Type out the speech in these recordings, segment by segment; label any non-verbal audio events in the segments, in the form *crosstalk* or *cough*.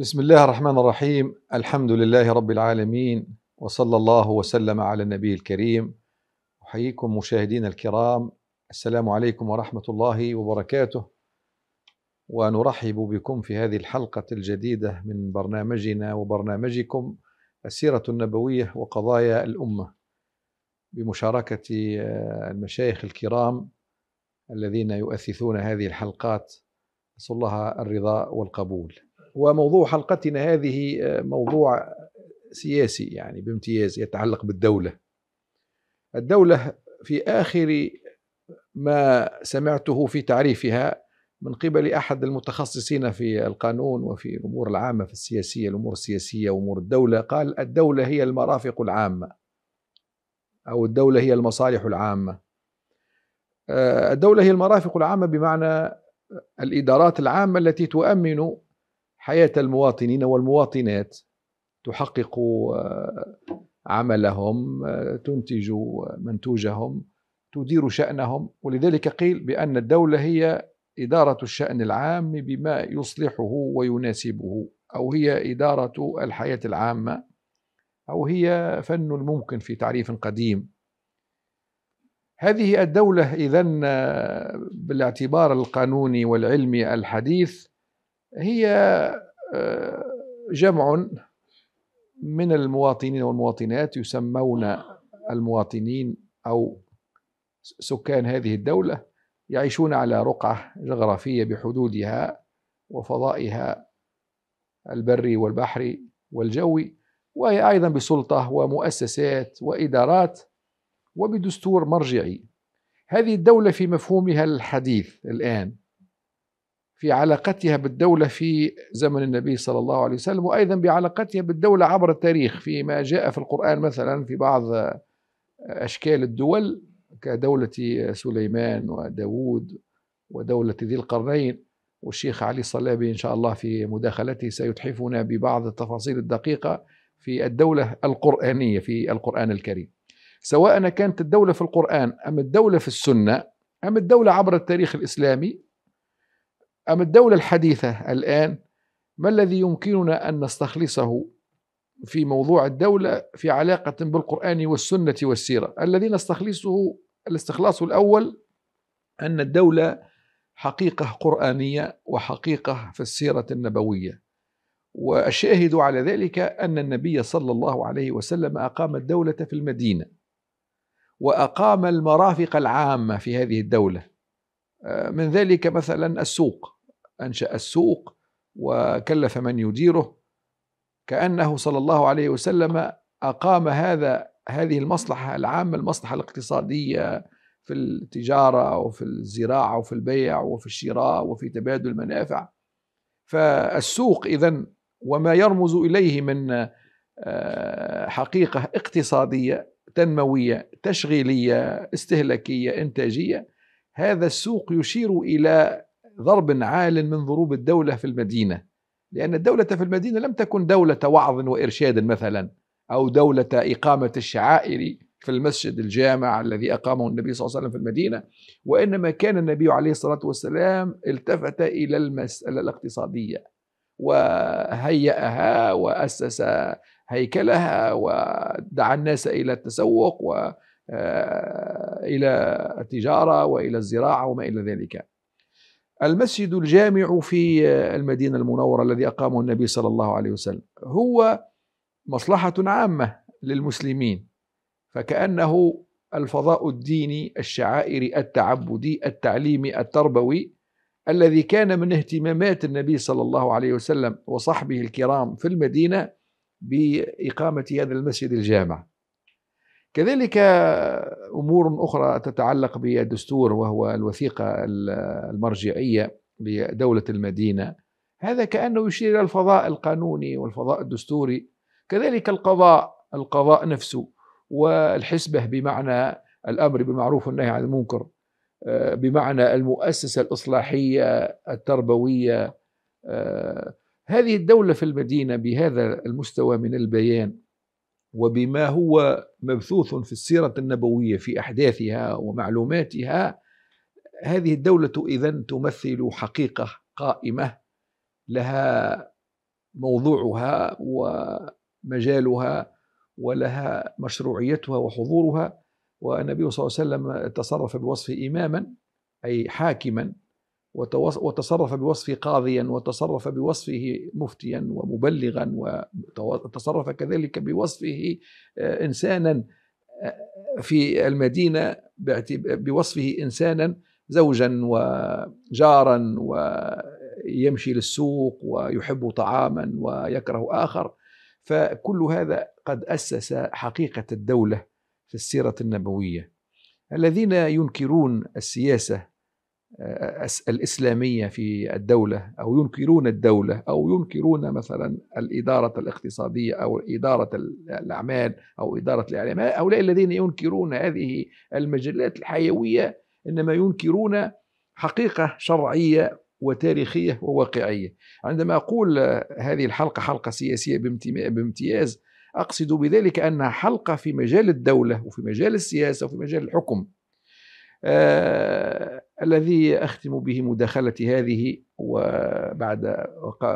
بسم الله الرحمن الرحيم الحمد لله رب العالمين وصلى الله وسلم على النبي الكريم احييكم مشاهدينا الكرام السلام عليكم ورحمه الله وبركاته ونرحب بكم في هذه الحلقه الجديده من برنامجنا وبرنامجكم السيره النبويه وقضايا الامه بمشاركه المشايخ الكرام الذين يؤثثون هذه الحلقات نسال الله الرضا والقبول وموضوع حلقتنا هذه آه، موضوع سياسي يعني بامتياز يتعلق بالدولة الدولة في آخر ما سمعته في تعريفها من قبل أحد المتخصصين في القانون وفي الأمور العامة في السياسية الأمور السياسية وأمور الدولة قال الدولة هي المرافق العامة أو الدولة هي المصالح العامة آه، الدولة هي المرافق العامة بمعنى الإدارات العامة التي تؤمن حياة المواطنين والمواطنات تحقق آه، عملهم آه، تنتج منتوجهم تدير شأنهم ولذلك قيل بأن الدولة هي إدارة الشأن العام بما يصلحه ويناسبه أو هي إدارة الحياة العامة أو هي فن الممكن في تعريف قديم هذه الدولة إذا آه، بالاعتبار القانوني والعلمي الحديث هي آه، جمع من المواطنين والمواطنات يسمون المواطنين أو سكان هذه الدولة يعيشون على رقعة جغرافية بحدودها وفضائها البري والبحري والجوي وهي أيضا بسلطة ومؤسسات وإدارات وبدستور مرجعي هذه الدولة في مفهومها الحديث الآن في علاقتها بالدولة في زمن النبي صلى الله عليه وسلم وأيضا بعلاقتها بالدولة عبر التاريخ فيما جاء في القرآن مثلا في بعض آه، أشكال الدول كدولة سليمان وداود ودولة ذي القرنين والشيخ علي الصلابي إن شاء الله في مداخلته سيتحفنا ببعض التفاصيل الدقيقة في الدولة القرآنية في القرآن الكريم سواء كانت الدولة في القرآن أم الدولة في السنة أم الدولة عبر التاريخ الإسلامي أم الدولة الحديثة الآن ما الذي يمكننا أن نستخلصه في موضوع الدولة في علاقة بالقرآن والسنة والسيرة الذي نستخلصه الاستخلاص الأول أن الدولة حقيقة قرآنية وحقيقة في السيرة النبوية والشاهد على ذلك أن النبي صلى الله عليه وسلم أقام الدولة في المدينة وأقام المرافق العامة في هذه الدولة آه، من ذلك مثلا السوق أنشأ السوق وكلف من يديره كأنه صلى الله عليه وسلم أقام هذا هذه المصلحة العامة المصلحة الاقتصادية في التجارة وفي الزراعة وفي البيع وفي الشراء وفي تبادل المنافع فالسوق إذا وما يرمز إليه من آه، حقيقة اقتصادية تنموية تشغيلية استهلاكية إنتاجية هذا السوق يشير إلى ضرب عال من ضروب الدولة في المدينة لأن الدولة في المدينة لم تكن دولة وعظ وإرشاد مثلا أو دولة إقامة الشعائر في المسجد الجامع الذي أقامه النبي صلى الله عليه وسلم في المدينة وإنما كان النبي عليه الصلاة والسلام التفت إلى المسألة الاقتصادية وهيأها وأسس هيكلها ودعا الناس إلى التسوق وإلى آه، التجارة وإلى الزراعة وما إلى ذلك المسجد الجامع في المدينة المنورة الذي أقامه النبي صلى الله عليه وسلم هو مصلحة عامة للمسلمين فكأنه الفضاء الديني الشعائري التعبدي التعليمي التربوي الذي كان من اهتمامات النبي صلى الله عليه وسلم وصحبه الكرام في المدينة بإقامة هذا المسجد الجامع كذلك امور اخرى تتعلق بالدستور وهو الوثيقه المرجعيه لدوله المدينه هذا كانه يشير الى الفضاء القانوني والفضاء الدستوري كذلك القضاء القضاء نفسه والحسبه بمعنى الامر بالمعروف والنهي عن المنكر آه، بمعنى المؤسسه الاصلاحيه التربويه آه، هذه الدوله في المدينه بهذا المستوى من البيان وبما هو مبثوث في السيرة النبوية في أحداثها ومعلوماتها هذه الدولة إذا تمثل حقيقة قائمة لها موضوعها ومجالها ولها مشروعيتها وحضورها والنبي صلى الله عليه وسلم تصرف بوصفه إماما أي حاكما وتصرف بوصفه قاضيا وتصرف بوصفه مفتيا ومبلغا وتصرف كذلك بوصفه آه، انسانا آه، في المدينه بوصفه انسانا زوجا وجارا ويمشي للسوق ويحب طعاما ويكره اخر فكل هذا قد اسس حقيقه الدوله في السيره النبويه الذين ينكرون السياسه آه، الإسلامية في الدولة أو ينكرون الدولة أو ينكرون مثلا الإدارة الاقتصادية أو إدارة الأعمال أو إدارة الإعلام هؤلاء الذين ينكرون هذه المجلات الحيوية إنما ينكرون حقيقة شرعية وتاريخية وواقعية عندما أقول هذه الحلقة حلقة سياسية بامتياز أقصد بذلك أنها حلقة في مجال الدولة وفي مجال السياسة وفي مجال الحكم آه، الذي أختم به مداخلتي هذه وبعد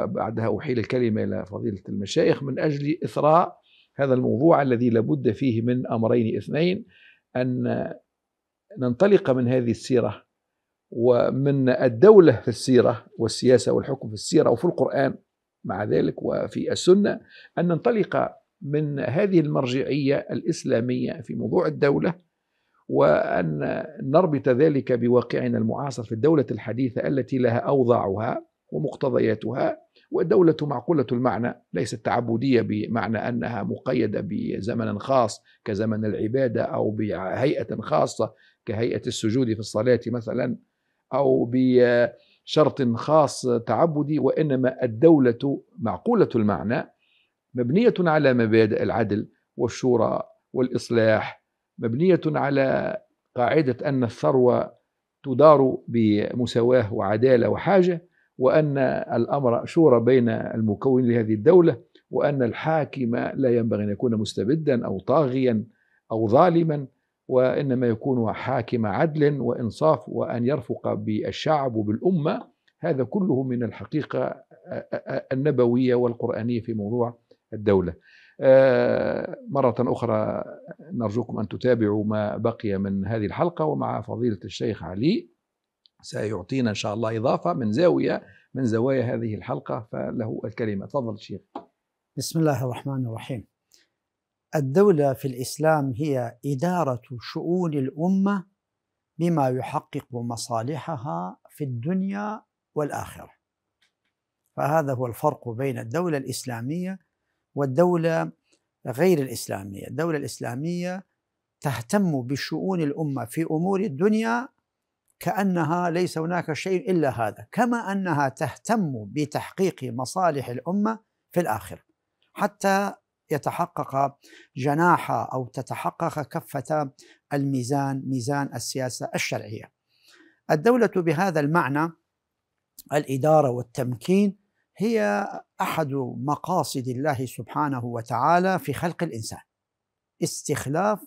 بعدها أحيل الكلمة إلى فضيلة المشايخ من أجل إثراء هذا الموضوع الذي لابد فيه من أمرين اثنين أن ننطلق من هذه السيرة ومن الدولة في السيرة والسياسة والحكم في السيرة وفي القرآن مع ذلك وفي السنة أن ننطلق من هذه المرجعية الإسلامية في موضوع الدولة وأن نربط ذلك بواقعنا المعاصر في الدولة الحديثة التي لها أوضاعها ومقتضياتها والدولة معقولة المعنى ليست تعبدية بمعنى أنها مقيدة بزمن خاص كزمن العبادة أو بهيئة خاصة كهيئة السجود في الصلاة مثلا أو بشرط خاص تعبدي وإنما الدولة معقولة المعنى مبنية على مبادئ العدل والشورى والإصلاح مبنية على قاعدة أن الثروة تدار بمساواة وعدالة وحاجة وأن الأمر شورى بين المكونين لهذه الدولة وأن الحاكم لا ينبغي أن يكون مستبدا أو طاغيا أو ظالما وإنما يكون حاكم عدل وإنصاف وأن يرفق بالشعب وبالأمة هذا كله من الحقيقة النبوية والقرآنية في موضوع الدولة آه، مرة أخرى نرجوكم أن تتابعوا ما بقي من هذه الحلقة ومع فضيلة الشيخ علي سيعطينا إن شاء الله إضافة من زاوية من زوايا هذه الحلقة فله الكلمة تفضل شيخ بسم الله الرحمن الرحيم الدولة في الإسلام هي إدارة شؤون الأمة بما يحقق مصالحها في الدنيا والآخرة فهذا هو الفرق بين الدولة الإسلامية والدولة غير الإسلامية الدولة الإسلامية تهتم بشؤون الأمة في أمور الدنيا كأنها ليس هناك شيء إلا هذا كما أنها تهتم بتحقيق مصالح الأمة في الآخرة حتى يتحقق جناح أو تتحقق كفة الميزان ميزان السياسة الشرعية الدولة بهذا المعنى الإدارة والتمكين هي احد مقاصد الله سبحانه وتعالى في خلق الانسان استخلاف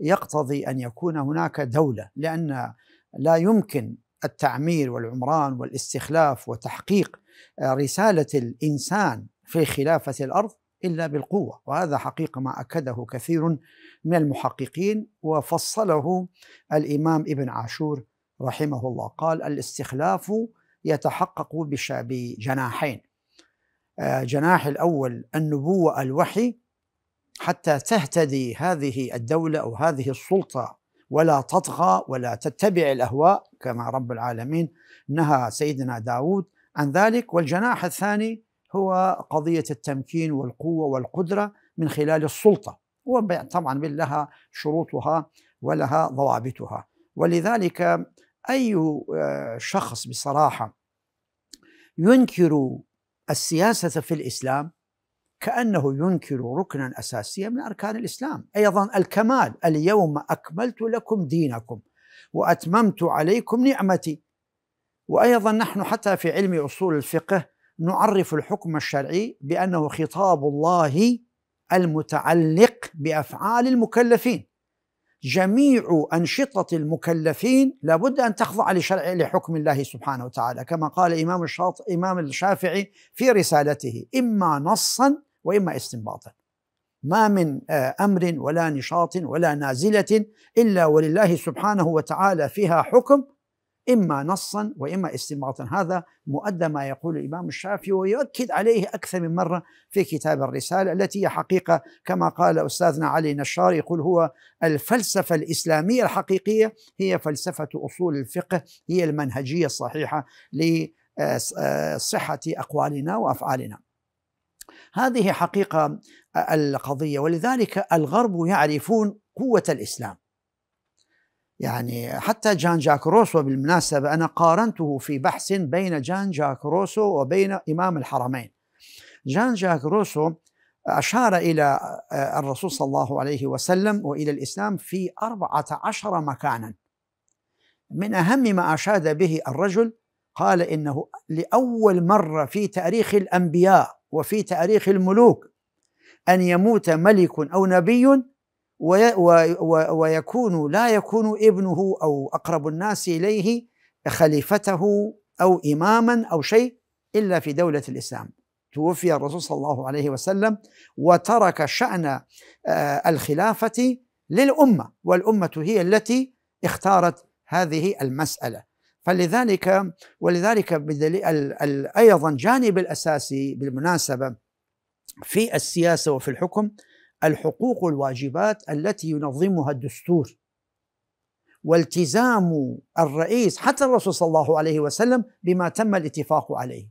يقتضي ان يكون هناك دوله لان لا يمكن التعمير والعمران والاستخلاف وتحقيق آه، رساله الانسان في خلافه الارض الا بالقوه وهذا حقيقه ما اكده كثير من المحققين وفصله الامام ابن عاشور رحمه الله قال الاستخلاف يتحقق بجناحين آه، جناح الأول النبوة الوحي حتى تهتدي هذه الدولة أو هذه السلطة ولا تطغى ولا تتبع الأهواء كما رب العالمين نهى سيدنا داود عن ذلك والجناح الثاني هو قضية التمكين والقوة والقدرة من خلال السلطة وطبعا لها شروطها ولها ضوابطها ولذلك أي آه، شخص بصراحة ينكر السياسة في الإسلام كأنه ينكر ركنا أساسيا من أركان الإسلام أيضا الكمال اليوم أكملت لكم دينكم وأتممت عليكم نعمتي وأيضا نحن حتى في علم أصول الفقه نعرف الحكم الشرعي بأنه خطاب الله المتعلق بأفعال المكلفين جميع أنشطة المكلفين لابد أن تخضع لشرع لحكم الله سبحانه وتعالى كما قال إمام, الشاط... إمام الشافعي في رسالته إما نصا وإما استنباطا ما من آه، أمر ولا نشاط ولا نازلة إلا ولله سبحانه وتعالى فيها حكم إما نصا وإما استنباطا هذا مؤدى ما يقول الإمام الشافعي ويؤكد عليه أكثر من مرة في كتاب الرسالة التي هي حقيقة كما قال أستاذنا علي نشار يقول هو الفلسفة الإسلامية الحقيقية هي فلسفة أصول الفقه هي المنهجية الصحيحة لصحة أقوالنا وأفعالنا هذه حقيقة القضية ولذلك الغرب يعرفون قوة الإسلام يعني حتى جان جاك روسو بالمناسبة أنا قارنته في بحث بين جان جاك روسو وبين إمام الحرمين جان جاك روسو أشار إلى الرسول صلى الله عليه وسلم وإلى الإسلام في أربعة عشر مكانا من أهم ما أشاد به الرجل قال إنه لأول مرة في تاريخ الأنبياء وفي تاريخ الملوك أن يموت ملك أو نبي ويكون لا يكون ابنه او اقرب الناس اليه خليفته او اماما او شيء الا في دوله الاسلام توفي الرسول صلى الله عليه وسلم وترك شان آه، الخلافه للامه والامه هي التي اختارت هذه المساله فلذلك ولذلك ايضا جانب الاساسي بالمناسبه في السياسه وفي الحكم الحقوق والواجبات التي ينظمها الدستور والتزام الرئيس حتى الرسول صلى الله عليه وسلم بما تم الاتفاق عليه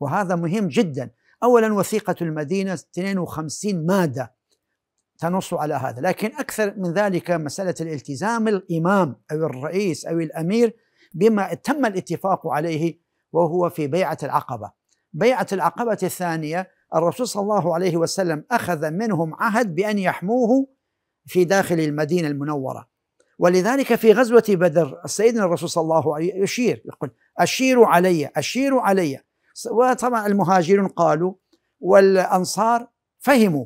وهذا مهم جدا اولا وثيقه المدينه 52 ماده تنص على هذا لكن اكثر من ذلك مساله الالتزام الامام او الرئيس او الامير بما تم الاتفاق عليه وهو في بيعه العقبه بيعه العقبه الثانيه الرسول صلى الله عليه وسلم أخذ منهم عهد بأن يحموه في داخل المدينة المنورة ولذلك في غزوة بدر سيدنا الرسول صلى الله عليه وسلم يشير يقول أشيروا علي أشيروا علي وطبعا المهاجرون قالوا والأنصار فهموا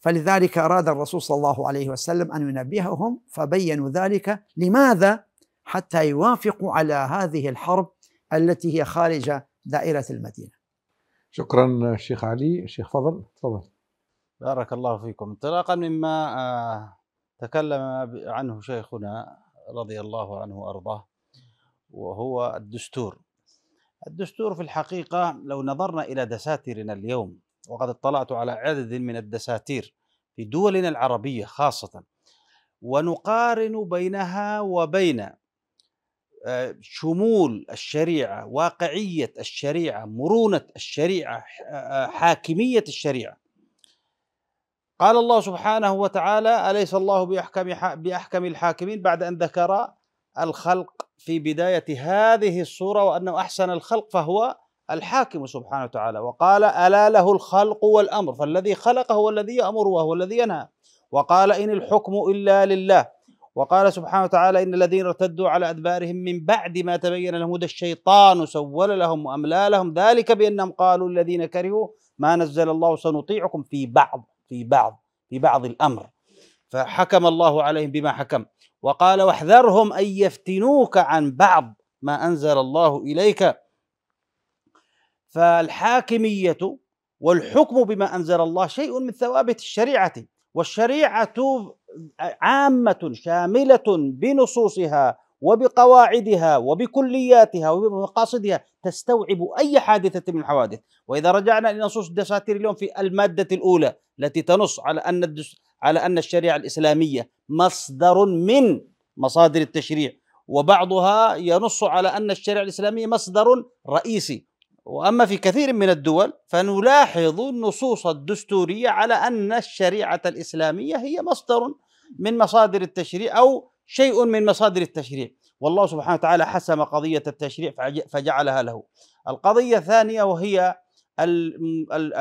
فلذلك أراد الرسول صلى الله عليه وسلم أن ينبههم فبينوا ذلك لماذا؟ حتى يوافقوا على هذه الحرب التي هي خارج دائرة المدينة شكرا الشيخ علي الشيخ فضل تفضل بارك الله فيكم انطلاقا مما آه، تكلم عنه شيخنا رضي الله عنه وارضاه وهو الدستور الدستور في الحقيقه لو نظرنا الى دساتيرنا اليوم وقد اطلعت على عدد من الدساتير في دولنا العربيه خاصه ونقارن بينها وبين آه، شمول الشريعه واقعيه الشريعه مرونه الشريعه آه، حاكميه الشريعه قال الله سبحانه وتعالى اليس الله باحكم باحكم الحاكمين بعد ان ذكر الخلق في بدايه هذه الصوره وانه احسن الخلق فهو الحاكم سبحانه وتعالى وقال الا له الخلق والامر فالذي خلق هو الذي يامر وهو الذي ينهى وقال ان الحكم الا لله وقال سبحانه وتعالى إن الذين ارتدوا على أدبارهم من بعد ما تبين لهم هدى الشيطان سول لهم وأملى لهم ذلك بأنهم قالوا الذين كرهوا ما نزل الله سنطيعكم في بعض في بعض في بعض الأمر فحكم الله عليهم بما حكم وقال واحذرهم أن يفتنوك عن بعض ما أنزل الله إليك فالحاكمية والحكم بما أنزل الله شيء من ثوابت الشريعة والشريعة عامة شاملة بنصوصها وبقواعدها وبكلياتها وبمقاصدها تستوعب أي حادثة من الحوادث وإذا رجعنا إلى نصوص الدساتير اليوم في المادة الأولى التي تنص على أن الدس... على أن الشريعة الإسلامية مصدر من مصادر التشريع وبعضها ينص على أن الشريعة الإسلامية مصدر رئيسي واما في كثير من الدول فنلاحظ النصوص الدستوريه على ان الشريعه الاسلاميه هي مصدر من مصادر التشريع او شيء من مصادر التشريع والله سبحانه وتعالى حسم قضيه التشريع فجعلها له القضيه الثانيه وهي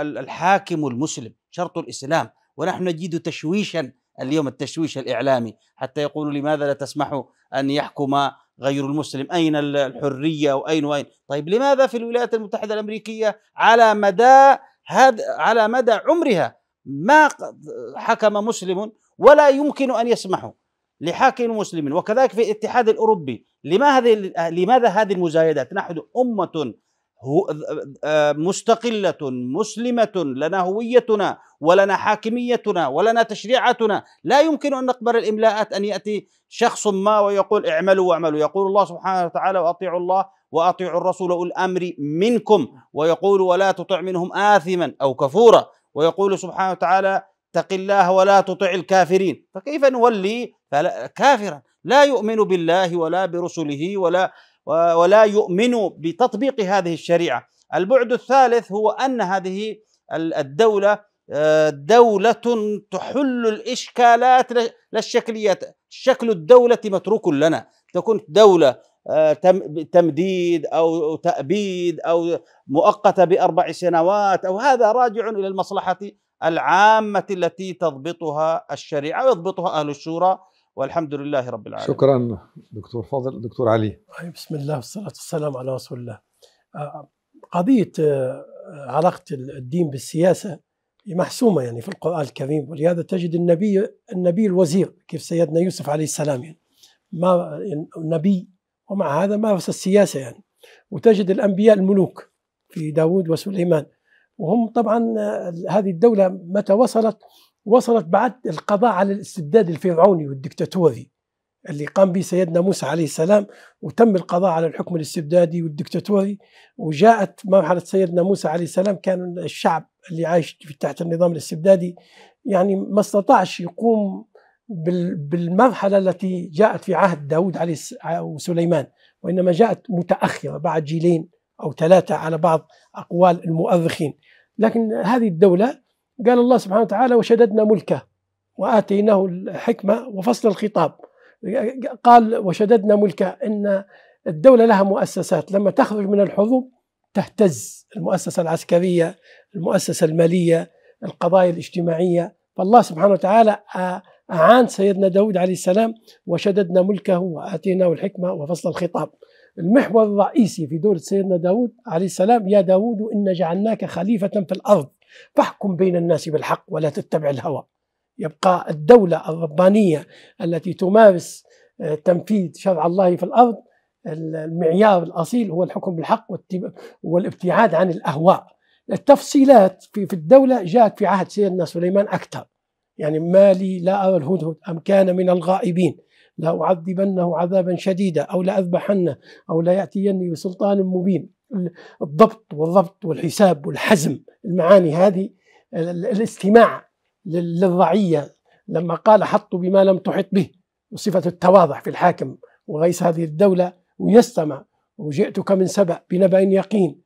الحاكم المسلم شرط الاسلام ونحن نجد تشويشا اليوم التشويش الاعلامي حتى يقولوا لماذا لا تسمحوا ان يحكم غير المسلم أين الحرية وأين وأين طيب لماذا في الولايات المتحدة الأمريكية على مدى هذا على مدى عمرها ما حكم مسلم ولا يمكن أن يسمحوا لحاكم مسلم وكذلك في الاتحاد الأوروبي لما هذه لماذا هذه المزايدات نحن أمة آه، مستقلة مسلمة لنا هويتنا ولنا نعم. حاكميتنا ولنا تشريعاتنا لا يمكن أن نقبل الإملاءات أن يأتي شخص ما ويقول اعملوا واعملوا يقول الله سبحانه وتعالى وأطيعوا الله وأطيعوا الرسول أولي الأمر منكم نعم. ويقول ولا تطع منهم آثما أو كفورا ويقول سبحانه وتعالى اتق الله ولا تطع الكافرين فكيف نولي كافرا لا يؤمن بالله ولا برسله ولا ولا يؤمن بتطبيق هذه الشريعه. البعد الثالث هو ان هذه الدوله آه، دولة تحل الإشكالات للشكليات شكل الدولة متروك لنا تكون دولة آه، تمديد أو تأبيد أو مؤقتة بأربع سنوات أو هذا راجع إلى المصلحة العامة التي تضبطها الشريعة ويضبطها أهل الشورى والحمد لله رب العالمين شكرا دكتور فاضل دكتور علي طيب، بسم الله والصلاة والسلام على رسول الله آه، قضية آه، علاقة الدين بالسياسة محسومة يعني في القرآن الكريم ولهذا تجد النبي النبي الوزير كيف سيدنا يوسف عليه السلام يعني ما النبي ومع هذا مارس السياسة يعني وتجد الأنبياء الملوك في داود وسليمان وهم طبعا آه، هذه الدولة متى وصلت وصلت بعد القضاء على الاستبداد الفرعوني والدكتاتوري اللي قام به سيدنا موسى عليه السلام وتم القضاء على الحكم الاستبدادي والدكتاتوري وجاءت مرحلة سيدنا موسى عليه السلام كان الشعب اللي عايش تحت النظام الاستبدادي يعني ما استطاعش يقوم بالمرحلة التي جاءت في عهد داود عليه وسليمان وإنما جاءت متأخرة بعد جيلين أو ثلاثة على بعض أقوال المؤرخين لكن هذه الدولة قال الله سبحانه وتعالى وشددنا ملكه واتيناه الحكمه وفصل الخطاب قال وشددنا ملكه ان الدوله لها مؤسسات لما تخرج من الحروب تهتز المؤسسه العسكريه المؤسسه الماليه القضايا الاجتماعيه فالله سبحانه وتعالى اعان سيدنا داود عليه السلام وشددنا ملكه واتيناه الحكمه وفصل الخطاب المحور الرئيسي في دولة سيدنا داود عليه السلام يا داود إن جعلناك خليفة في الأرض فاحكم بين الناس بالحق ولا تتبع الهوى يبقى الدولة الربانية التي تمارس آه، تنفيذ شرع الله في الأرض المعيار الأصيل هو الحكم بالحق والابتعاد عن الأهواء التفصيلات في في الدولة جاءت في عهد سيدنا سليمان أكثر يعني ما لي لا أرى الهدهد أم كان من الغائبين لأعذبنه عذابا شديدا أو لأذبحنه أو ليأتيني بسلطان مبين الضبط والضبط والحساب والحزم المعاني هذه الاستماع للرعية لما قال حطوا بما لم تحط به وصفة التواضع في الحاكم ورئيس هذه الدولة ويستمع وجئتك من سبأ بنبأ يقين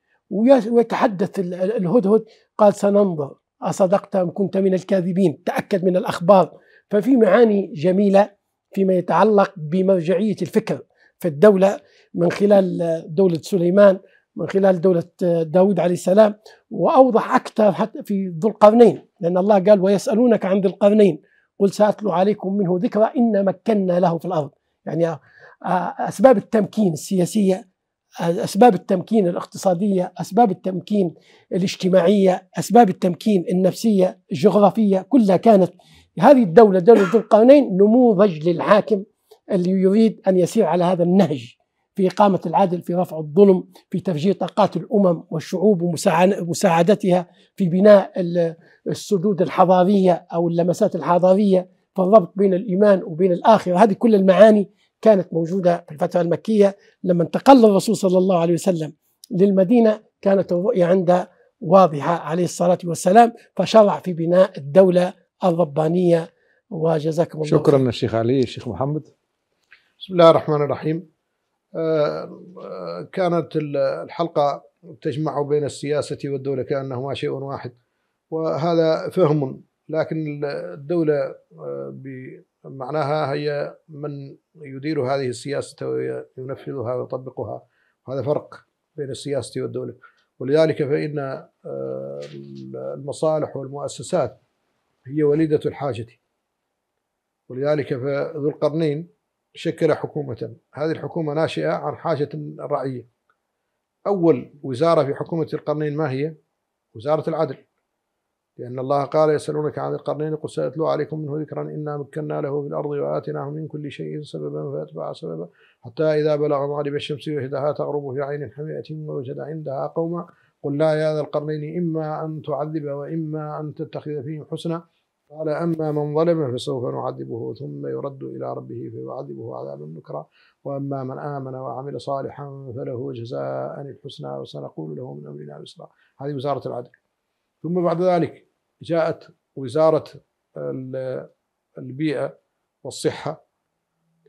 ويتحدث الهدهد قال سننظر أصدقت أم كنت من الكاذبين تأكد من الأخبار ففي معاني جميلة فيما يتعلق بمرجعية الفكر في الدولة من خلال دولة سليمان من خلال دولة آه، داود عليه السلام وأوضح أكثر حتى في ذو القرنين لأن الله قال ويسألونك عن ذي القرنين قل سأتلو عليكم منه ذكرى إن مكنا له في الأرض يعني آه، آه، أسباب التمكين السياسية أسباب التمكين الاقتصادية أسباب التمكين الاجتماعية أسباب التمكين النفسية الجغرافية كلها كانت هذه الدولة دولة ذو القرنين نموذج للحاكم اللي يريد أن يسير على هذا النهج في إقامة العدل في رفع الظلم في تفجير طاقات الأمم والشعوب ومساعدتها في بناء السدود الحضارية أو اللمسات الحضارية فالربط بين الإيمان وبين الآخرة هذه كل المعاني كانت موجودة في الفترة المكية لما انتقل الرسول صلى الله عليه وسلم للمدينة كانت الرؤية عنده واضحة عليه الصلاة والسلام فشرع في بناء الدولة الربانية وجزاكم الله شكرا للشيخ علي الشيخ محمد بسم الله الرحمن الرحيم آه، كانت الحلقة تجمع بين السياسة والدولة كأنهما شيء واحد وهذا فهم لكن الدولة آه، بمعناها هي من يدير هذه السياسة وينفذها ويطبقها هذا فرق بين السياسة والدولة ولذلك فإن آه، المصالح والمؤسسات هي وليدة الحاجة ولذلك فذو القرنين شكل حكومة هذه الحكومة ناشئة عن حاجة الرعية أول وزارة في حكومة القرنين ما هي؟ وزارة العدل لأن الله قال يسألونك عن القرنين قل سأتلو عليكم منه ذكرا إنا مكنا له في الأرض وآتناه من كل شيء سببا فأتبع سببا حتى إذا بلغ مغرب الشمس وجدها تغرب في عين حمئة ووجد عندها قوما قل لا يا ذا القرنين إما أن تعذب وإما أن تتخذ فيهم حسنا قال أما من ظلم فسوف نعذبه ثم يرد إلى ربه فيعذبه عذابا نكرا وأما من آمن وعمل صالحا فله جزاء الحسنى وسنقول له من أمرنا يسرا هذه وزارة العدل ثم بعد ذلك جاءت وزارة البيئة والصحة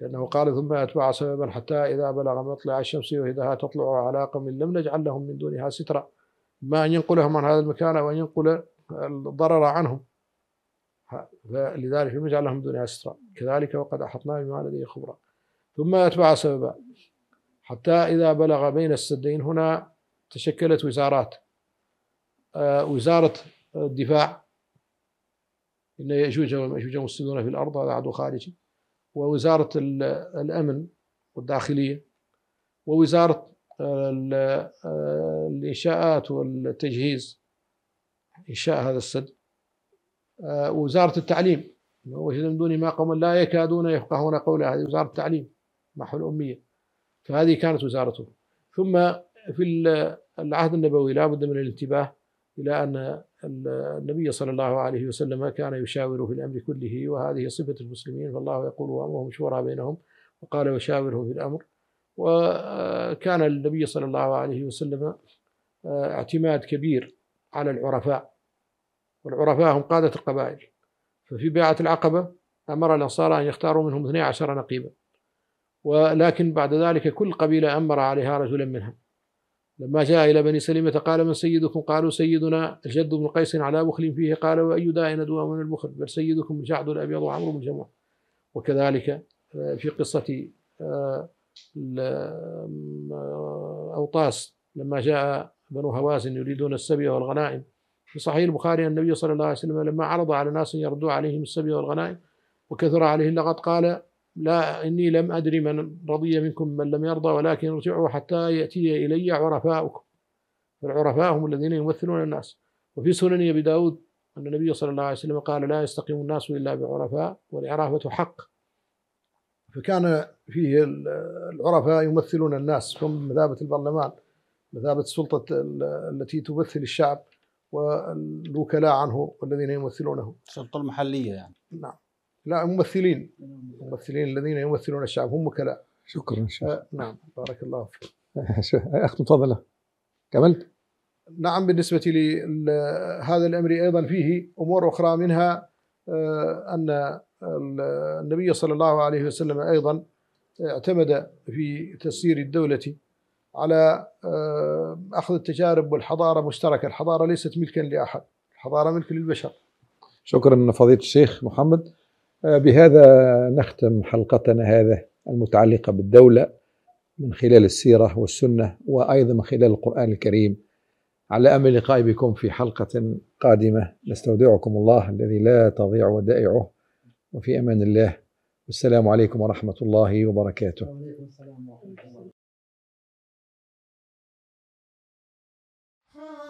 لأنه قال ثم أتبع سببا حتى إذا بلغ مطلع الشمس وإذا تطلع على قوم لم نجعل لهم من دونها سترا ما أن ينقلهم عن هذا المكان أو أن ينقل الضرر عنهم فلذلك لم يجعل لهم دنيا سترا كذلك وقد أحطنا بما لديه خبرا ثم أتبع سببا حتى إذا بلغ بين السدين هنا تشكلت وزارات آه، وزارة الدفاع إن يأجوج ومأجوج مفسدون في الأرض هذا عدو خارجي ووزارة الأمن والداخلية ووزارة آه، الإنشاءات والتجهيز إنشاء هذا السد آه، وزارة التعليم وجد من دونهما قوم لا يكادون يفقهون قولا هذه وزارة التعليم محو الأمية فهذه كانت وزارته ثم في العهد النبوي لا بد من الانتباه إلى أن النبي صلى الله عليه وسلم كان يشاور في الأمر كله وهذه صفة المسلمين فالله يقول وأمرهم شورى بينهم وقال وشاورهم في الأمر وكان النبي صلى الله عليه وسلم آه، اعتماد كبير على العرفاء والعرفاء هم قادة القبائل ففي بيعة العقبة أمر الأنصار أن يختاروا منهم 12 نقيبا ولكن بعد ذلك كل قبيلة أمر عليها رجلا منها لما جاء إلى بني سلمة قال من سيدكم قالوا سيدنا الجد بن قيس على بخل فيه قال وأي داء ندوى من البخل بل سيدكم الجعد الأبيض وعمرو بن جموع وكذلك آه، في قصة آه، آه، أوطاس لما جاء بنو هوازن يريدون السبي والغنائم في صحيح البخاري أن النبي صلى الله عليه وسلم لما عرض على ناس يردوا عليهم السبي والغنائم وكثر عليه اللغط قال لا إني لم أدري من رضي منكم من لم يرضى ولكن ارجعوا حتى يأتي إلي عرفاؤكم العرفاء هم الذين يمثلون الناس وفي سنن أبي داود أن النبي صلى الله عليه وسلم قال لا يستقيم الناس إلا بعرفاء والعرافة حق فكان فيه العرفاء يمثلون الناس هم مثابة البرلمان مثابة السلطة التي تمثل الشعب والوكلاء عنه والذين يمثلونه السلطة المحلية يعني نعم لا ممثلين ممثلين الذين يمثلون الشعب هم وكلاء شكرا شكرا آه، نعم بارك الله فيك *laughs* أخت مفضلة كملت نعم بالنسبة لهذا الأمر أيضا فيه أمور أخرى منها آه، أن النبي صلى الله عليه وسلم أيضا اعتمد في تسيير الدولة على آه، اخذ التجارب والحضاره مشتركه، الحضاره ليست ملكا لاحد، الحضاره ملك للبشر. شكرا فضيله الشيخ محمد آه، بهذا نختم حلقتنا هذه المتعلقه بالدوله من خلال السيره والسنه وايضا من خلال القران الكريم. على امل اللقاء بكم في حلقه قادمه نستودعكم الله الذي لا تضيع ودائعه وفي امان الله والسلام عليكم ورحمه الله وبركاته.